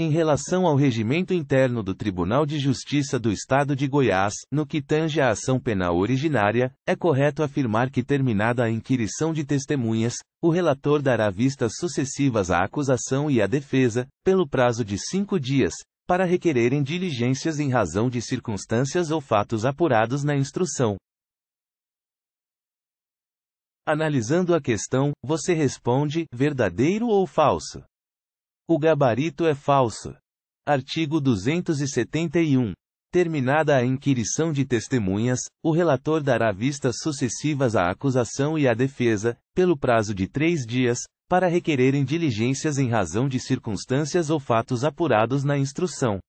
Em relação ao regimento interno do Tribunal de Justiça do Estado de Goiás, no que tange à ação penal originária, é correto afirmar que terminada a inquirição de testemunhas, o relator dará vistas sucessivas à acusação e à defesa, pelo prazo de cinco dias, para requererem diligências em razão de circunstâncias ou fatos apurados na instrução. Analisando a questão, você responde: verdadeiro ou falso? O gabarito é falso. Artigo 271. Terminada a inquirição de testemunhas, o relator dará vistas sucessivas à acusação e à defesa, pelo prazo de três dias, para requererem diligências em razão de circunstâncias ou fatos apurados na instrução.